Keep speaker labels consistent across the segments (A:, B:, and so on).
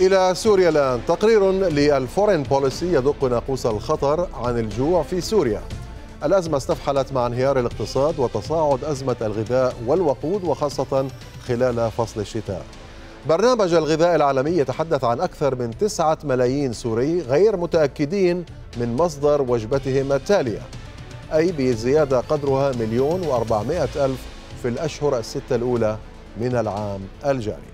A: إلى سوريا الآن تقرير للفورين بوليسي يدق ناقوس الخطر عن الجوع في سوريا الأزمة استفحلت مع انهيار الاقتصاد وتصاعد أزمة الغذاء والوقود وخاصة خلال فصل الشتاء برنامج الغذاء العالمي يتحدث عن أكثر من 9 ملايين سوري غير متأكدين من مصدر وجبتهم التالية أي بزيادة قدرها مليون وأربعمائة ألف في الأشهر الستة الأولى من العام الجاري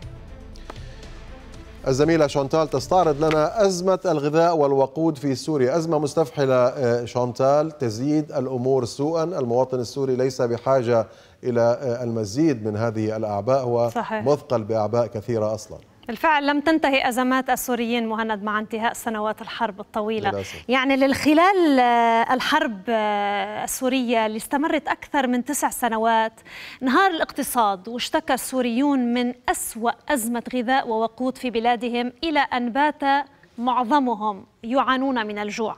A: الزميلة شانتال تستعرض لنا أزمة الغذاء والوقود في سوريا أزمة مستفحلة آه، شانتال تزيد الأمور سوءا المواطن السوري ليس بحاجة إلى آه، المزيد من هذه الأعباء هو صحيح. مثقل بأعباء كثيرة أصلاً
B: بالفعل لم تنتهي أزمات السوريين مهند مع انتهاء سنوات الحرب الطويلة للأسف. يعني للخلال آه، الحرب آه، السورية اللي استمرت أكثر من تسع سنوات انهار الاقتصاد واشتكى السوريون من أسوأ أزمة غذاء ووقود في بلادهم إلى أن بات معظمهم يعانون من الجوع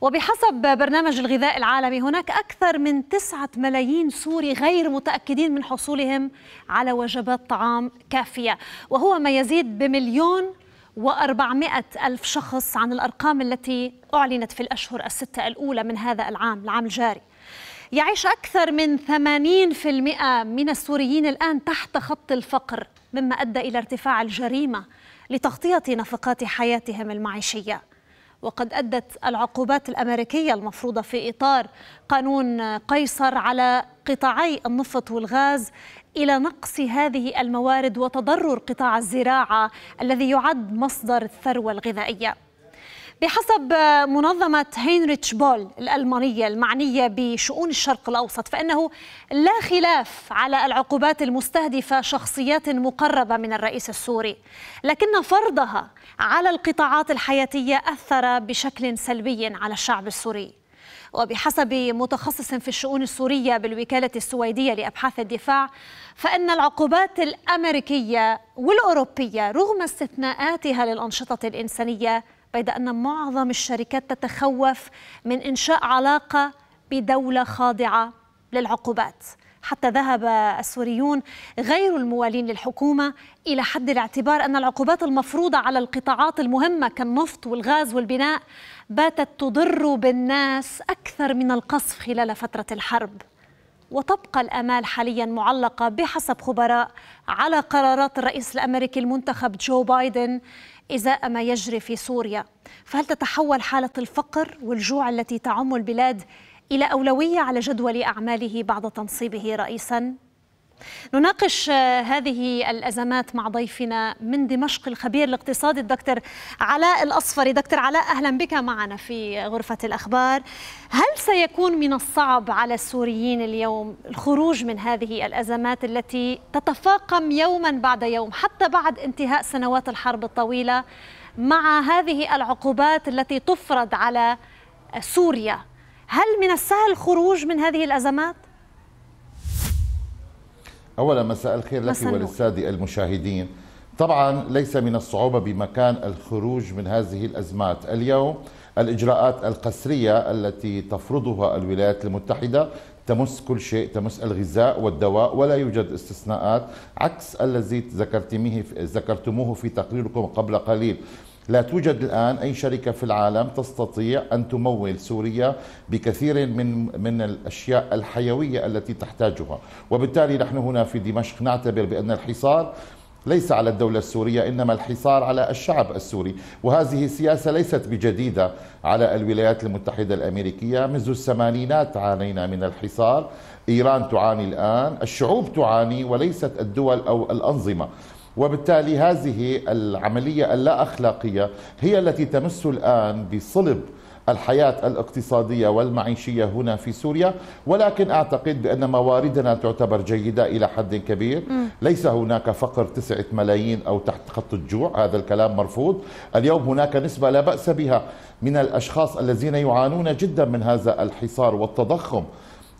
B: وبحسب برنامج الغذاء العالمي هناك أكثر من تسعة ملايين سوري غير متأكدين من حصولهم على وجبات طعام كافية وهو ما يزيد بمليون وأربعمائة ألف شخص عن الأرقام التي أعلنت في الأشهر الستة الأولى من هذا العام العام الجاري يعيش أكثر من ثمانين في المئة من السوريين الآن تحت خط الفقر مما أدى إلى ارتفاع الجريمة لتغطية نفقات حياتهم المعيشية وقد أدت العقوبات الأمريكية المفروضة في إطار قانون قيصر على قطاعي النفط والغاز إلى نقص هذه الموارد وتضرر قطاع الزراعة الذي يعد مصدر الثروة الغذائية بحسب منظمة هينريتش بول الألمانية المعنية بشؤون الشرق الأوسط فإنه لا خلاف على العقوبات المستهدفة شخصيات مقربة من الرئيس السوري لكن فرضها على القطاعات الحياتية أثر بشكل سلبي على الشعب السوري وبحسب متخصص في الشؤون السورية بالوكالة السويدية لأبحاث الدفاع فإن العقوبات الأمريكية والأوروبية رغم استثناءاتها للأنشطة الإنسانية بيد أن معظم الشركات تتخوف من إنشاء علاقة بدولة خاضعة للعقوبات حتى ذهب السوريون غير الموالين للحكومة إلى حد الاعتبار أن العقوبات المفروضة على القطاعات المهمة كالنفط والغاز والبناء باتت تضر بالناس أكثر من القصف خلال فترة الحرب وتبقى الامال حاليا معلقه بحسب خبراء على قرارات الرئيس الامريكي المنتخب جو بايدن ازاء ما يجري في سوريا فهل تتحول حاله الفقر والجوع التي تعم البلاد الى اولويه على جدول اعماله بعد تنصيبه رئيسا نناقش آه، هذه الأزمات مع ضيفنا من دمشق الخبير الاقتصادي الدكتور علاء الأصفري دكتور علاء أهلا بك معنا في غرفة الأخبار هل سيكون من الصعب على السوريين اليوم الخروج من هذه الأزمات التي تتفاقم يوما بعد يوم حتى بعد انتهاء سنوات الحرب الطويلة مع هذه العقوبات التي تفرض على سوريا هل من السهل الخروج من هذه الأزمات؟
C: أولا مساء الخير لك وللسادة المشاهدين طبعا ليس من الصعوبة بمكان الخروج من هذه الأزمات اليوم الإجراءات القسرية التي تفرضها الولايات المتحدة تمس كل شيء تمس الغذاء والدواء ولا يوجد استثناءات عكس الذي ذكرتموه في تقريركم قبل قليل لا توجد الآن أي شركة في العالم تستطيع أن تمول سوريا بكثير من من الأشياء الحيوية التي تحتاجها وبالتالي نحن هنا في دمشق نعتبر بأن الحصار ليس على الدولة السورية إنما الحصار على الشعب السوري وهذه السياسه ليست بجديدة على الولايات المتحدة الأمريكية منذ الثمانينات عانينا من الحصار إيران تعاني الآن الشعوب تعاني وليست الدول أو الأنظمة وبالتالي هذه العملية اللا أخلاقية هي التي تمس الآن بصلب الحياة الاقتصادية والمعيشية هنا في سوريا ولكن أعتقد بأن مواردنا تعتبر جيدة إلى حد كبير ليس هناك فقر تسعة ملايين أو تحت خط الجوع هذا الكلام مرفوض اليوم هناك نسبة لا بأس بها من الأشخاص الذين يعانون جدا من هذا الحصار والتضخم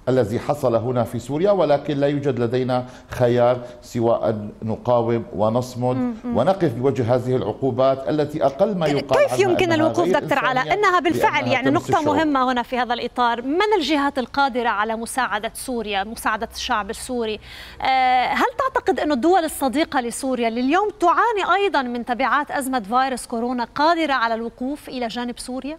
C: الذي حصل هنا في سوريا ولكن لا يوجد لدينا خيار سوى أن نقاوم ونصمد ونقف بوجه هذه العقوبات التي أقل ما طيب، يقال كيف يمكن الوقوف دكتور على أنها بالفعل يعني نقطة مهمة
B: هنا في هذا الإطار من الجهات القادرة على مساعدة سوريا مساعدة الشعب السوري آه، هل تعتقد أن الدول الصديقة لسوريا لليوم تعاني أيضا من تبعات أزمة فيروس كورونا قادرة على الوقوف إلى جانب سوريا؟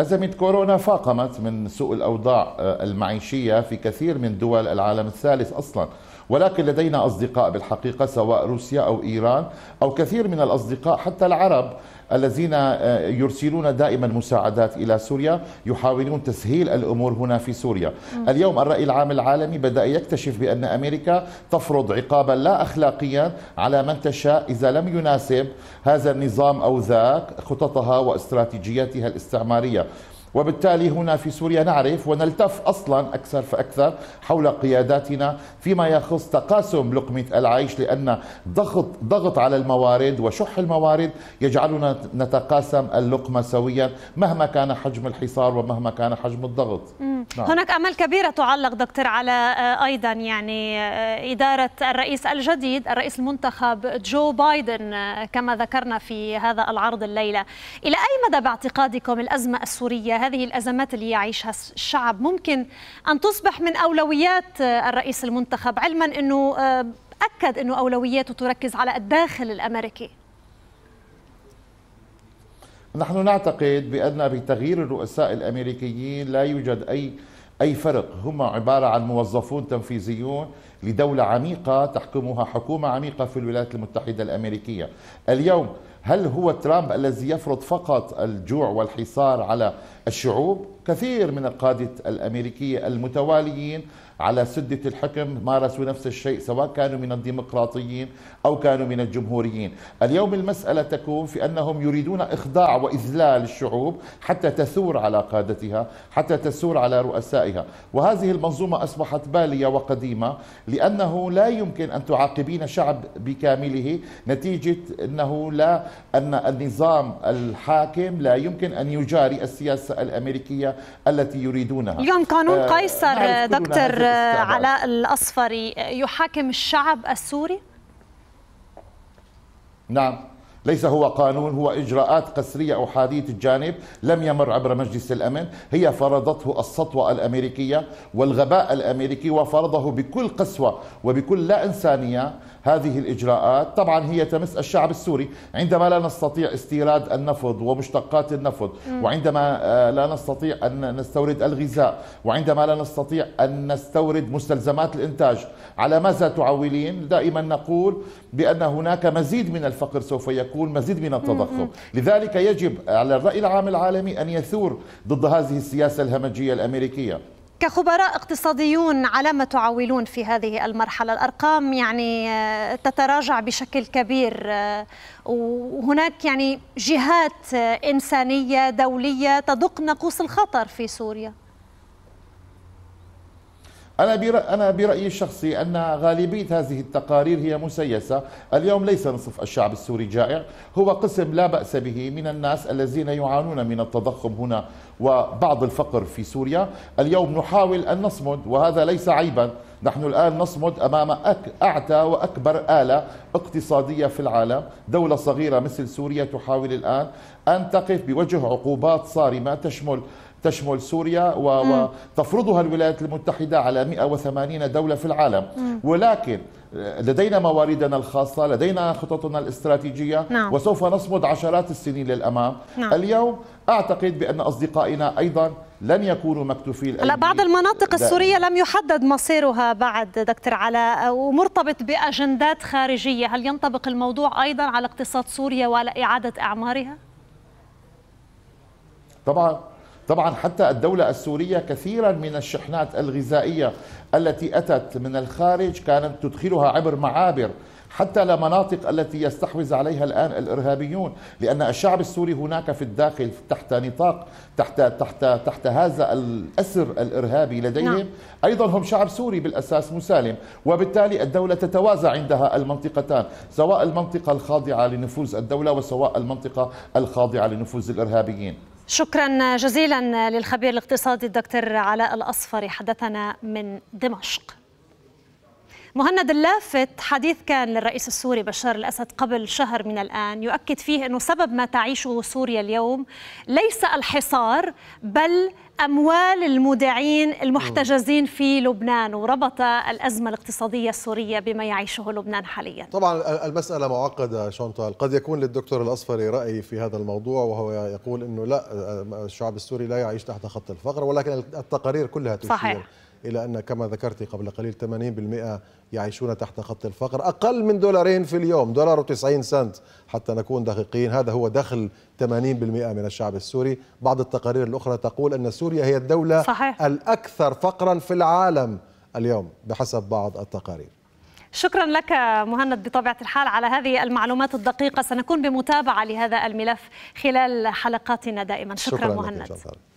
C: أزمة كورونا فاقمت من سوء الأوضاع آه، المعيشية في كثير من دول العالم الثالث أصلا ولكن لدينا أصدقاء بالحقيقة سواء روسيا أو إيران أو كثير من الأصدقاء حتى العرب الذين آه، يرسلون دائما مساعدات إلى سوريا يحاولون تسهيل الأمور هنا في سوريا اليوم الرأي العام العالمي بدأ يكتشف بأن أمريكا تفرض عقابا لا أخلاقيا على من تشاء إذا لم يناسب هذا النظام أو ذاك خططها واستراتيجياتها الاستعمارية وبالتالي هنا في سوريا نعرف ونلتف اصلا اكثر فاكثر حول قياداتنا فيما يخص تقاسم لقمه العيش لان ضغط ضغط على الموارد وشح الموارد يجعلنا نتقاسم اللقمه سويا مهما كان حجم الحصار ومهما كان حجم الضغط. نعم. هناك
B: امل كبيره تعلق دكتور على آه، ايضا يعني آه، اداره الرئيس الجديد الرئيس المنتخب جو بايدن آه، كما ذكرنا في هذا العرض الليله. الى اي مدى باعتقادكم الازمه السوريه هذه الأزمات اللي يعيشها الشعب ممكن أن تصبح من أولويات آه، الرئيس المنتخب علما أنه آه، أكد أنه أولوياته تركز على الداخل الأمريكي
C: نحن نعتقد بأن بتغيير الرؤساء الأمريكيين لا يوجد أي أي فرق هم عبارة عن موظفون تنفيذيون لدولة عميقة تحكمها حكومة عميقة في الولايات المتحدة الأمريكية اليوم هل هو ترامب الذي يفرض فقط الجوع والحصار على الشعوب كثير من القادة الأمريكية المتواليين على سدة الحكم مارسوا نفس الشيء سواء كانوا من الديمقراطيين أو كانوا من الجمهوريين اليوم المسألة تكون في أنهم يريدون إخضاع وإذلال الشعوب حتى تثور على قادتها حتى تثور على رؤسائها وهذه المنظومة أصبحت بالية وقديمة لأنه لا يمكن أن تعاقبين شعب بكامله نتيجة أنه لا أن النظام الحاكم لا يمكن أن يجاري السياسة الأمريكية التي يريدونها اليوم قانون آه، قيصر دكتور علاء
B: الأصفري يحاكم الشعب السوري؟
C: نعم ليس هو قانون هو إجراءات قسرية أو حادية الجانب لم يمر عبر مجلس الأمن هي فرضته السطوة الأمريكية والغباء الأمريكي وفرضه بكل قسوة وبكل لا إنسانية هذه الإجراءات طبعا هي تمس الشعب السوري عندما لا نستطيع استيراد النفط ومشتقات النفط وعندما آه، لا نستطيع أن نستورد الغذاء وعندما لا نستطيع أن نستورد مستلزمات الإنتاج على ماذا تعولين دائما نقول بأن هناك مزيد من الفقر سوف يكون مزيد من التضخم لذلك يجب على الرأي العام العالمي أن يثور ضد هذه السياسة الهمجية الأمريكية
B: كخبراء اقتصاديون على ما تعولون في هذه المرحلة الأرقام يعني آه، تتراجع بشكل كبير آه، وهناك يعني جهات آه، إنسانية دولية تدق ناقوس الخطر في سوريا
C: أنا أنا برأيي الشخصي أن غالبية هذه التقارير هي مسيسة، اليوم ليس نصف الشعب السوري جائع، هو قسم لا بأس به من الناس الذين يعانون من التضخم هنا وبعض الفقر في سوريا، اليوم نحاول أن نصمد وهذا ليس عيبا، نحن الآن نصمد أمام أعتى وأكبر آلة اقتصادية في العالم دولة صغيرة مثل سوريا تحاول الآن أن تقف بوجه عقوبات صارمة تشمل تشمل سوريا وتفرضها الولايات المتحدة على 180 دولة في العالم ولكن آه، لدينا مواردنا الخاصة لدينا خططنا الاستراتيجية نعم. وسوف نصمد عشرات السنين للأمام نعم. اليوم أعتقد بأن أصدقائنا أيضا لن يكونوا مكتوفي الأيدي
B: بعض المناطق السورية لم يحدد مصيرها بعد دكتور علاء ومرتبط بأجندات خارجية هل ينطبق الموضوع أيضا على اقتصاد سوريا وعلى إعادة أعمارها؟
C: طبعا طبعا حتى الدولة السورية كثيرا من الشحنات الغذائية التي أتت من الخارج كانت تدخلها عبر معابر حتى لمناطق التي يستحوذ عليها الآن الإرهابيون لأن الشعب السوري هناك في الداخل تحت نطاق تحت تحت تحت هذا الأسر الإرهابي لديهم نعم. أيضا هم شعب سوري بالأساس مسالم وبالتالي الدولة تتوازى عندها المنطقتان سواء المنطقة الخاضعة لنفوذ الدولة وسواء المنطقة الخاضعة لنفوذ الإرهابيين
B: شكرا جزيلا للخبير الاقتصادي الدكتور علاء الاصفري حدثنا من دمشق مهند اللافت حديث كان للرئيس السوري بشار الأسد قبل شهر من الآن يؤكد فيه أنه سبب ما تعيشه سوريا اليوم ليس الحصار بل أموال المودعين المحتجزين في لبنان وربط الأزمة الاقتصادية السورية بما يعيشه لبنان حاليا
A: طبعا المسألة معقدة شونتال قد يكون للدكتور الأصفري رأي في هذا الموضوع وهو يقول أنه لا الشعب السوري لا يعيش تحت خط الفقر ولكن التقارير كلها تشير صحيح. إلى أن كما ذكرت قبل قليل 80% يعيشون تحت خط الفقر أقل من دولارين في اليوم دولار و90 سنت حتى نكون دقيقين هذا هو دخل 80% من الشعب السوري بعض التقارير الأخرى تقول أن سوريا هي الدولة صحيح. الأكثر فقرا في العالم اليوم بحسب بعض التقارير
B: شكرا لك مهند بطبيعة الحال على هذه المعلومات الدقيقة سنكون بمتابعة لهذا الملف خلال حلقاتنا دائما شكرا, شكرا مهند